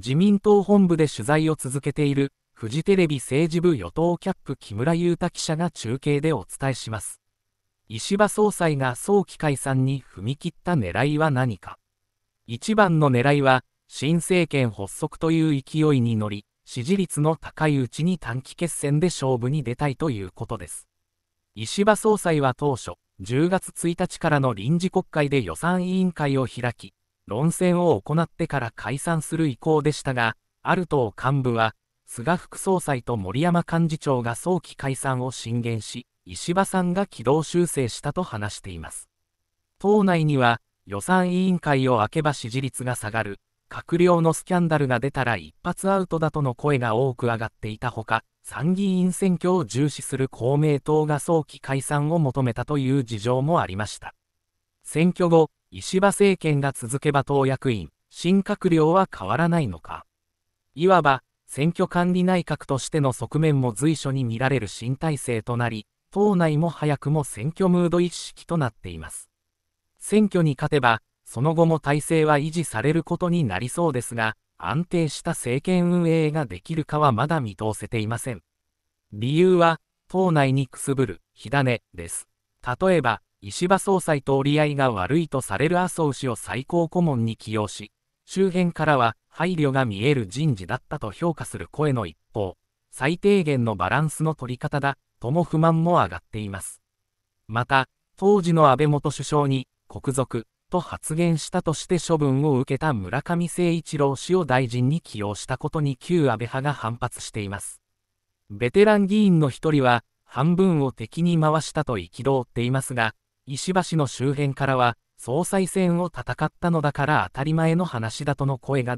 自民党本部で取材を続けている、フジテレビ政治部与党キャップ木村祐太記者が中継でお伝えします。石破総裁が早期解散に踏み切った狙いは何か。一番の狙いは、新政権発足という勢いに乗り、支持率の高いうちに短期決戦で勝負に出たいということです。石破総裁は当初、10月1日からの臨時国会で予算委員会を開き、論戦を行ってから解散する意向でしたが、ある党幹部は、菅副総裁と森山幹事長が早期解散を進言し、石破さんが軌道修正したと話しています。党内には、予算委員会を開けば支持率が下がる、閣僚のスキャンダルが出たら一発アウトだとの声が多く上がっていたほか、参議院選挙を重視する公明党が早期解散を求めたという事情もありました。選挙後、石破政権が続けば党役員、新閣僚は変わらないのか。いわば、選挙管理内閣としての側面も随所に見られる新体制となり、党内も早くも選挙ムード一式となっています。選挙に勝てば、その後も体制は維持されることになりそうですが、安定した政権運営ができるかはまだ見通せていません。理由は、党内にくすぶる火種です。例えば、石破総裁と折り合いが悪いとされる麻生氏を最高顧問に起用し、周辺からは配慮が見える人事だったと評価する声の一方、最低限のバランスの取り方だとも不満も上がっています。また、当時の安倍元首相に、国賊と発言したとして処分を受けた村上誠一郎氏を大臣に起用したことに旧安倍派が反発しています。ベテラン議員の一人は、半分を敵に回したと憤っていますが、石橋の周辺からは、総裁選を戦ったのだから当たり前の話だとの声が